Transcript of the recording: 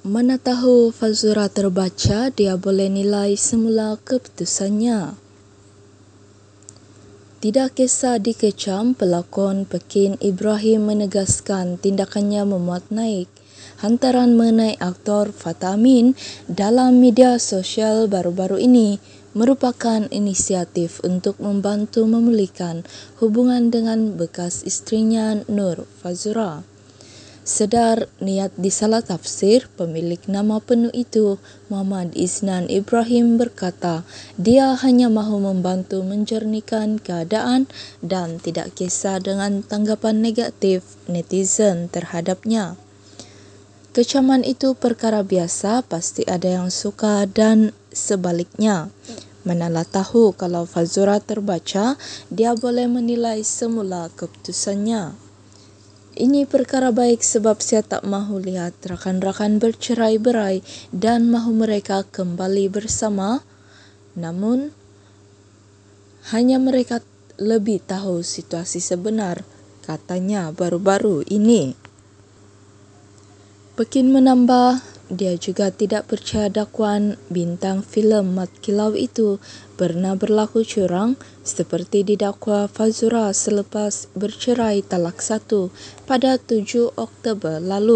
Mana tahu Fazura terbaca dia boleh nilai semula keputusannya. Tidak kisah dikecam pelakon Pekin Ibrahim menegaskan tindakannya memuat naik. Hantaran mengenai aktor Fatah Amin dalam media sosial baru-baru ini merupakan inisiatif untuk membantu memulihkan hubungan dengan bekas istrinya Nur Fazura. Sedar niat di salah tafsir, pemilik nama penuh itu, Muhammad Isnan Ibrahim berkata, dia hanya mahu membantu menjernihkan keadaan dan tidak kisah dengan tanggapan negatif netizen terhadapnya. Kecaman itu perkara biasa, pasti ada yang suka dan sebaliknya. Manalah tahu kalau Fazura terbaca, dia boleh menilai semula keputusannya. Ini perkara baik sebab saya tak mahu lihat rakan-rakan bercerai-berai dan mahu mereka kembali bersama. Namun, hanya mereka lebih tahu situasi sebenar, katanya baru-baru ini. Pekin menambah, dia juga tidak percaya dakwaan bintang filem Mat Kilau itu pernah berlaku curang seperti didakwa Fazura selepas bercerai talak satu pada 7 Oktober lalu.